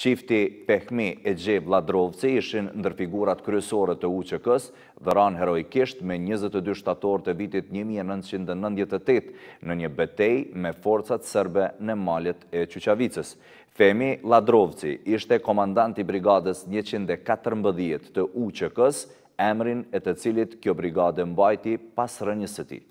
Qifti Pehmi e Gje Ladrovci ishin ndër figurat kryesore të UQK-s dhe heroikisht me 22 shtator të vitit 1998 në një betej me forcat sërbe në malet e Qyqavicës. Femi Ladrovci ishte komandant i brigadës 114 të UQK-s, emrin e të cilit kjo brigade mbajti pas rënjësëtit.